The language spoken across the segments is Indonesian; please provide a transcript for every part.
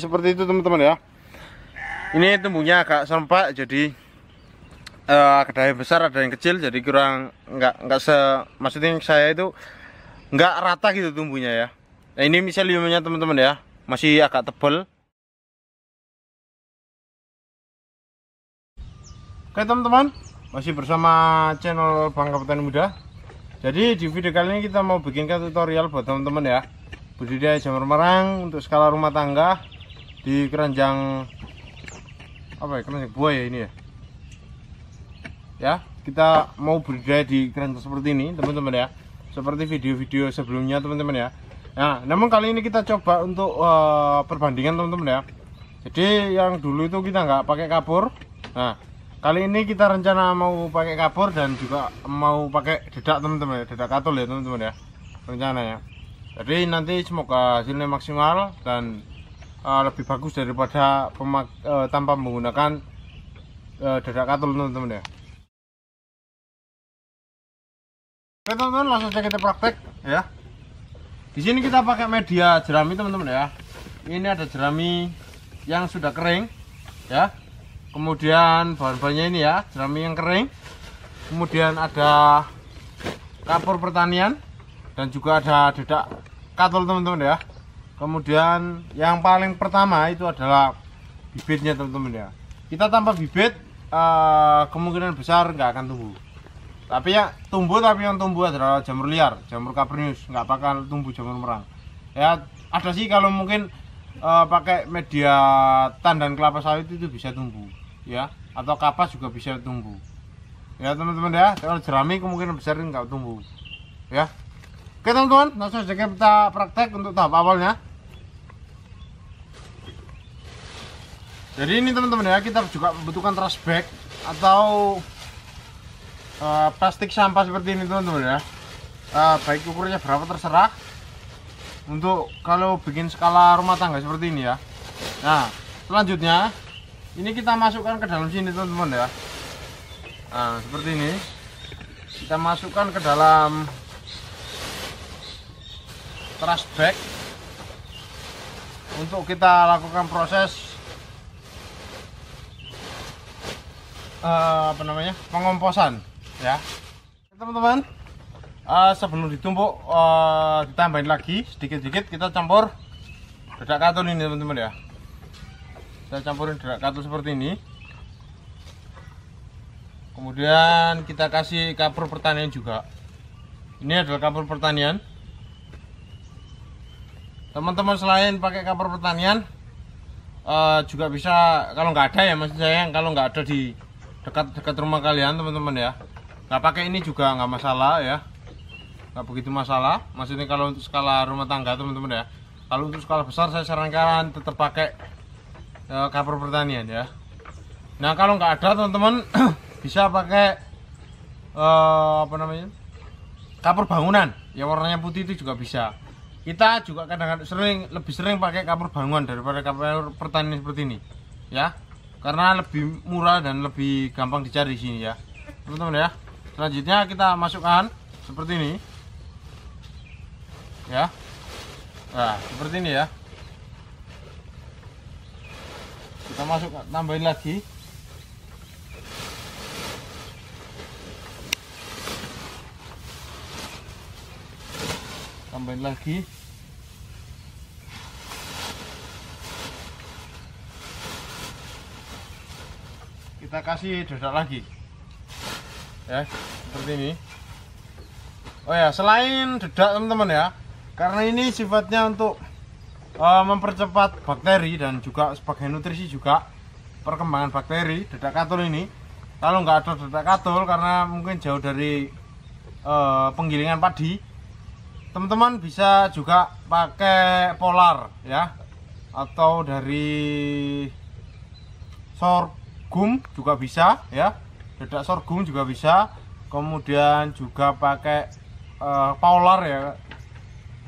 seperti itu teman-teman ya ini tumbuhnya agak serempak jadi uh, kedai besar ada yang kecil jadi kurang nggak nggak se maksudnya saya itu nggak rata gitu tumbuhnya ya nah ini miseliumnya teman-teman ya masih agak tebal oke teman-teman masih bersama channel Bang Kapten Muda jadi di video kali ini kita mau bikinkan tutorial buat teman-teman ya budidaya jamur merang untuk skala rumah tangga di keranjang apa ya keranjang buah ya ini ya ya kita mau berdaya di keranjang seperti ini teman-teman ya seperti video-video sebelumnya teman-teman ya nah namun kali ini kita coba untuk uh, perbandingan teman-teman ya jadi yang dulu itu kita nggak pakai kapur nah kali ini kita rencana mau pakai kapur dan juga mau pakai dedak teman-teman ya dedak katul ya teman-teman ya rencananya jadi nanti semoga hasilnya maksimal dan uh, lebih bagus daripada pemak, uh, tanpa menggunakan uh, eh, dadak katul teman-teman ya Oke teman-teman langsung saja kita praktek ya. Di sini kita pakai media jerami teman-teman ya. Ini ada jerami yang sudah kering ya. Kemudian bahan-bahannya ini ya, jerami yang kering. Kemudian ada kapur pertanian dan juga ada dedak katul teman-teman ya kemudian yang paling pertama itu adalah bibitnya teman-teman ya kita tanpa bibit eh, kemungkinan besar nggak akan tumbuh tapi ya tumbuh tapi yang tumbuh adalah jamur liar jamur kapernius nggak bakal tumbuh jamur merang ya ada sih kalau mungkin uh, pakai media tan dan kelapa sawit itu bisa tumbuh ya atau kapas juga bisa tumbuh ya teman-teman ya kalau jerami kemungkinan besar nggak tumbuh ya oke teman-teman langsung saja kita praktek untuk tahap awalnya jadi ini teman-teman ya kita juga membutuhkan trash bag atau uh, plastik sampah seperti ini teman-teman ya uh, baik ukurannya berapa terserah untuk kalau bikin skala rumah tangga seperti ini ya nah selanjutnya ini kita masukkan ke dalam sini teman-teman ya nah seperti ini kita masukkan ke dalam trash bag untuk kita lakukan proses uh, apa namanya pengomposan ya teman-teman uh, sebelum ditumpuk uh, ditambahin lagi sedikit-sedikit kita campur bedak katun ini teman-teman ya kita campurin bedak katun seperti ini kemudian kita kasih kapur pertanian juga ini adalah kapur pertanian teman-teman selain pakai kapur pertanian uh, juga bisa kalau nggak ada ya maksud saya kalau nggak ada di dekat dekat rumah kalian teman-teman ya nggak pakai ini juga nggak masalah ya nggak begitu masalah maksudnya kalau untuk skala rumah tangga teman-teman ya kalau untuk skala besar saya sarankan tetap pakai e, eh, cover pertanian ya nah kalau nggak ada teman-teman bisa pakai e, apa namanya kapur bangunan ya warnanya putih itu juga bisa kita juga kadang-kadang sering lebih sering pakai kapur bangunan daripada kapur pertanian seperti ini ya karena lebih murah dan lebih gampang dicari di sini ya teman-teman ya selanjutnya kita masukkan seperti ini ya nah seperti ini ya kita masuk tambahin lagi tambahin lagi kasih dosa lagi ya seperti ini oh ya selain dedak teman-teman ya karena ini sifatnya untuk uh, mempercepat bakteri dan juga sebagai nutrisi juga perkembangan bakteri dedak katul ini kalau nggak ada dedak katul karena mungkin jauh dari uh, penggilingan padi teman-teman bisa juga pakai polar ya atau dari sorb gum juga bisa ya dedak sorghum juga bisa kemudian juga pakai uh, polar ya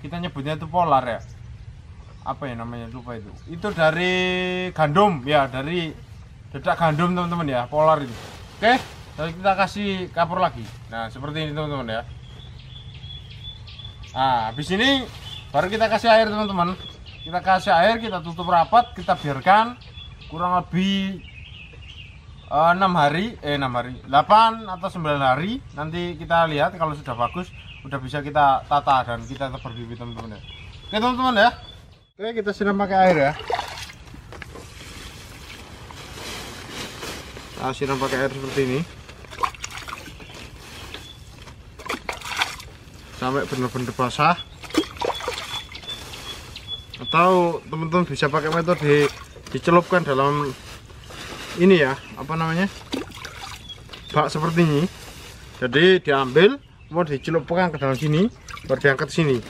kita nyebutnya itu polar ya apa ya namanya lupa itu itu dari gandum ya dari dedak gandum teman-teman ya polar itu oke lalu kita kasih kapur lagi nah seperti ini teman-teman ya nah habis ini baru kita kasih air teman-teman kita kasih air kita tutup rapat kita biarkan kurang lebih Eh, enam hari eh enam hari 8 atau 9 hari nanti kita lihat kalau sudah bagus udah bisa kita tata dan kita tebar bibit teman-teman ya oke teman-teman ya oke kita siram pakai air ya kita nah, siram pakai air seperti ini sampai benar-benar basah atau teman-teman bisa pakai metode dicelupkan dalam ini ya apa namanya bak seperti ini jadi diambil mau dicelupkan ke dalam sini baru diangkat sini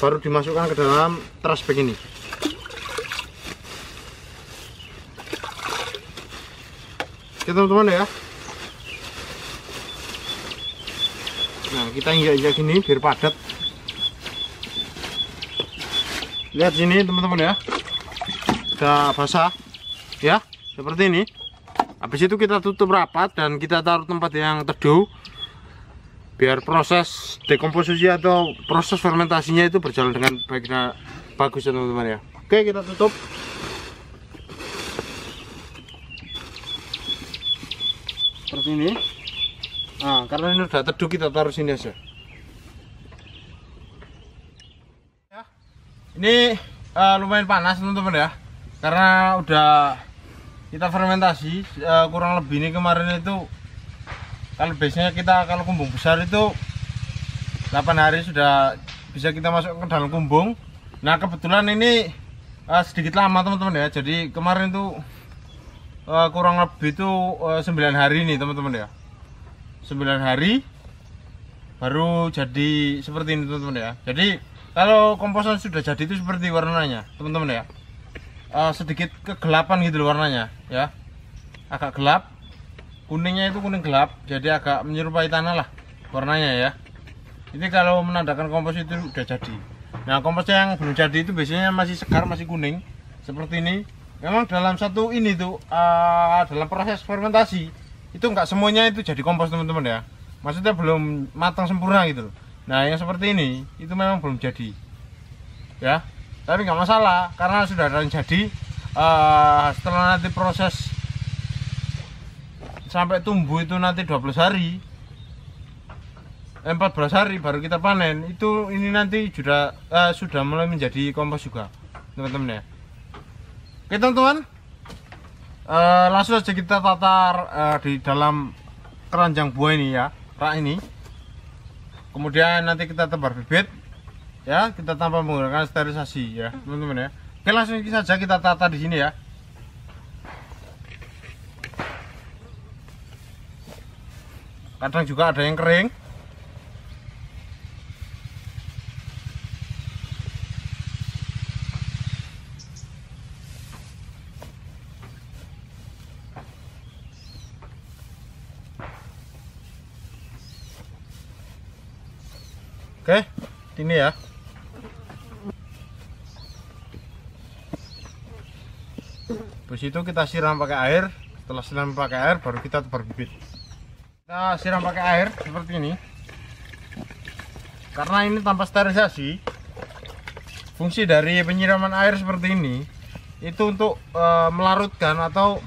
baru dimasukkan ke dalam trash bag ini oke teman-teman ya nah kita injak-injak gini biar padat lihat sini teman-teman ya udah basah ya seperti ini habis itu kita tutup rapat dan kita taruh tempat yang teduh biar proses dekomposisi atau proses fermentasinya itu berjalan dengan baik dan bagus ya teman-teman ya oke kita tutup seperti ini nah karena ini sudah teduh kita taruh sini aja ya. ini uh, lumayan panas teman-teman ya karena udah kita fermentasi uh, kurang lebih ini kemarin itu kalau biasanya kita kalau kumbung besar itu 8 hari sudah bisa kita masuk ke dalam kumbung nah kebetulan ini uh, sedikit lama teman-teman ya jadi kemarin itu uh, kurang lebih itu uh, 9 hari ini teman-teman ya 9 hari baru jadi seperti ini teman-teman ya jadi kalau komposan sudah jadi itu seperti warnanya teman-teman ya uh, sedikit kegelapan gitu loh warnanya ya agak gelap kuningnya itu kuning gelap jadi agak menyerupai tanah lah warnanya ya ini kalau menandakan kompos itu udah jadi nah komposnya yang belum jadi itu biasanya masih segar masih kuning seperti ini memang dalam satu ini tuh uh, dalam proses fermentasi itu enggak semuanya itu jadi kompos teman-teman ya maksudnya belum matang sempurna gitu nah yang seperti ini itu memang belum jadi ya tapi nggak masalah karena sudah ada yang jadi uh, setelah nanti proses sampai tumbuh itu nanti 12 hari 14 eh, hari baru kita panen itu ini nanti sudah uh, sudah mulai menjadi kompos juga teman-teman ya oke teman-teman uh, langsung aja kita tatar uh, di dalam keranjang buah ini ya rak ini kemudian nanti kita tebar bibit ya kita tanpa menggunakan sterilisasi ya teman-teman ya oke langsung saja kita tata di sini ya kadang juga ada yang kering Oke, ini ya. habis itu kita siram pakai air setelah siram pakai air baru kita tebar bibit kita siram pakai air seperti ini karena ini tanpa sterilisasi fungsi dari penyiraman air seperti ini itu untuk e, melarutkan atau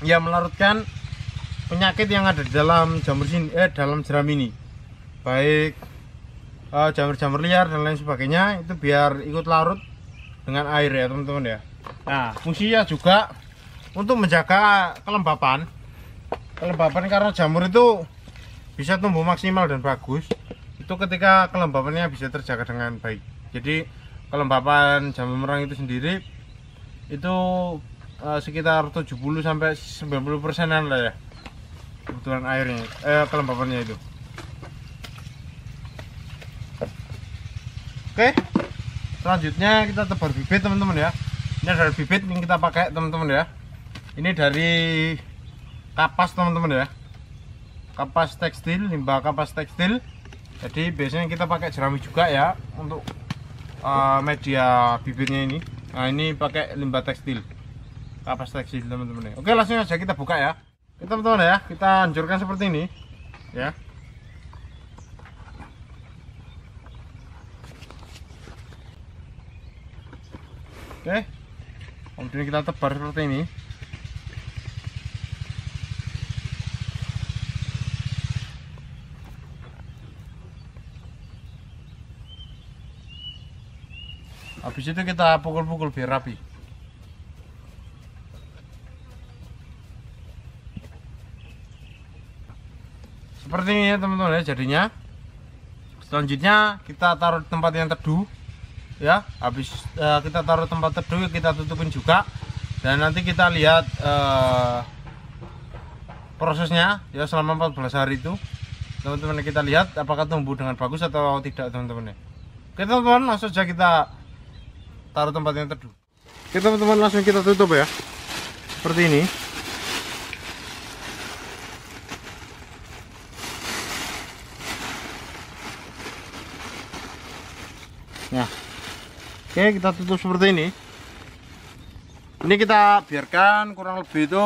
ya melarutkan penyakit yang ada dalam jamur sini eh dalam jeram ini baik eh, jamur-jamur liar dan lain sebagainya itu biar ikut larut dengan air ya teman-teman ya Nah, fungsinya juga untuk menjaga kelembapan. Kelembapan karena jamur itu bisa tumbuh maksimal dan bagus itu ketika kelembapannya bisa terjaga dengan baik. Jadi kelembapan jamur merang itu sendiri itu eh, sekitar 70 sampai 90 persenan lah ya kebutuhan airnya, eh, kelembapannya itu. Oke, selanjutnya kita tebar bibit teman-teman ya ini dari bibit yang kita pakai teman-teman ya ini dari kapas teman-teman ya kapas tekstil limbah kapas tekstil jadi biasanya kita pakai jerami juga ya untuk uh, media bibitnya ini nah ini pakai limbah tekstil kapas tekstil teman-teman ya oke langsung aja kita buka ya kita teman-teman ya kita hancurkan seperti ini ya oke kemudian kita tebar seperti ini habis itu kita pukul-pukul biar rapi seperti ini ya teman-teman ya jadinya selanjutnya kita taruh di tempat yang teduh ya habis uh, kita taruh tempat teduh kita tutupin juga dan nanti kita lihat uh, prosesnya ya selama 14 hari itu teman-teman kita lihat apakah tumbuh dengan bagus atau tidak teman-teman ya oke teman-teman langsung saja kita taruh tempat yang teduh oke teman-teman langsung kita tutup ya seperti ini Oke kita tutup seperti ini ini kita biarkan kurang lebih itu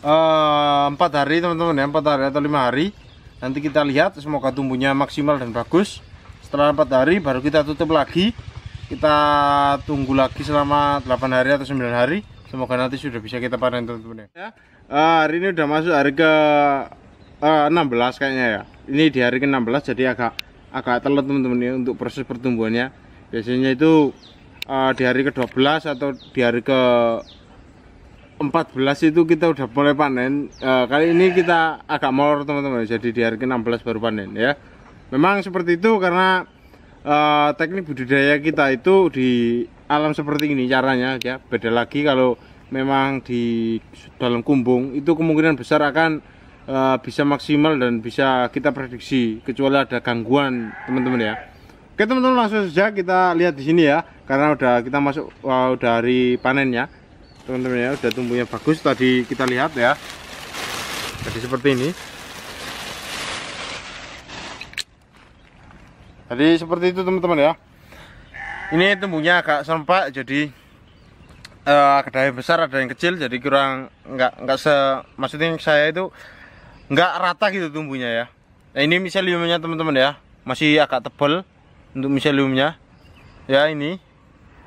eh, empat uh, hari teman-teman ya empat hari atau lima hari nanti kita lihat semoga tumbuhnya maksimal dan bagus setelah empat hari baru kita tutup lagi kita tunggu lagi selama 8 hari atau 9 hari semoga nanti sudah bisa kita panen teman-teman ya uh, hari ini udah masuk hari ke uh, 16 kayaknya ya ini di hari ke 16 jadi agak agak telat teman-teman ya untuk proses pertumbuhannya biasanya itu uh, di hari ke-12 atau di hari ke 14 itu kita udah mulai panen uh, kali ini kita agak molor teman-teman jadi di hari ke-16 baru panen ya memang seperti itu karena uh, teknik budidaya kita itu di alam seperti ini caranya ya beda lagi kalau memang di dalam kumbung itu kemungkinan besar akan uh, bisa maksimal dan bisa kita prediksi kecuali ada gangguan teman-teman ya Oke teman-teman langsung saja kita lihat di sini ya karena udah kita masuk wow, dari panennya teman-teman ya udah tumbuhnya bagus tadi kita lihat ya jadi seperti ini jadi seperti itu teman-teman ya ini tumbuhnya agak sempak jadi uh, eh, ada yang besar ada yang kecil jadi kurang nggak nggak se maksudnya saya itu nggak rata gitu tumbuhnya ya nah, ini misalnya teman-teman ya masih agak tebal untuk miseliumnya ya ini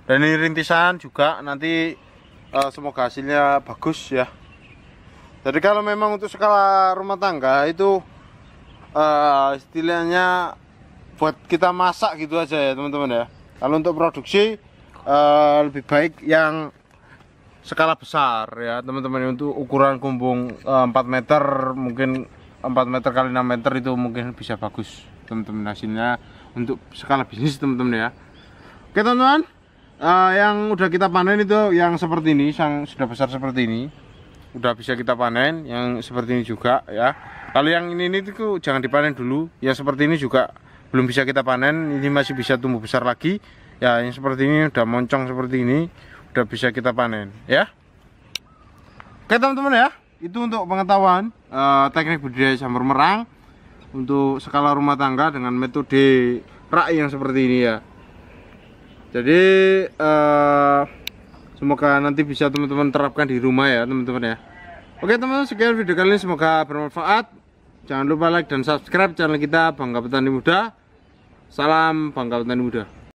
dan ini rintisan juga nanti uh, semoga hasilnya bagus ya jadi kalau memang untuk skala rumah tangga itu uh, istilahnya buat kita masak gitu aja ya teman-teman ya kalau untuk produksi uh, lebih baik yang skala besar ya teman-teman untuk ukuran kumbung uh, 4 meter mungkin 4 meter kali 6 meter itu mungkin bisa bagus teman-teman hasilnya untuk skala bisnis teman-teman ya oke teman-teman uh, yang udah kita panen itu yang seperti ini yang sudah besar seperti ini udah bisa kita panen yang seperti ini juga ya kalau yang ini ini tuh jangan dipanen dulu yang seperti ini juga belum bisa kita panen ini masih bisa tumbuh besar lagi ya yang seperti ini udah moncong seperti ini udah bisa kita panen ya oke teman-teman ya itu untuk pengetahuan uh, teknik budidaya jamur merang untuk skala rumah tangga dengan metode rak yang seperti ini ya jadi uh, semoga nanti bisa teman-teman terapkan di rumah ya teman-teman ya oke teman-teman sekian video kali ini semoga bermanfaat jangan lupa like dan subscribe channel kita Bangga Petani Muda salam Bangga Petani Muda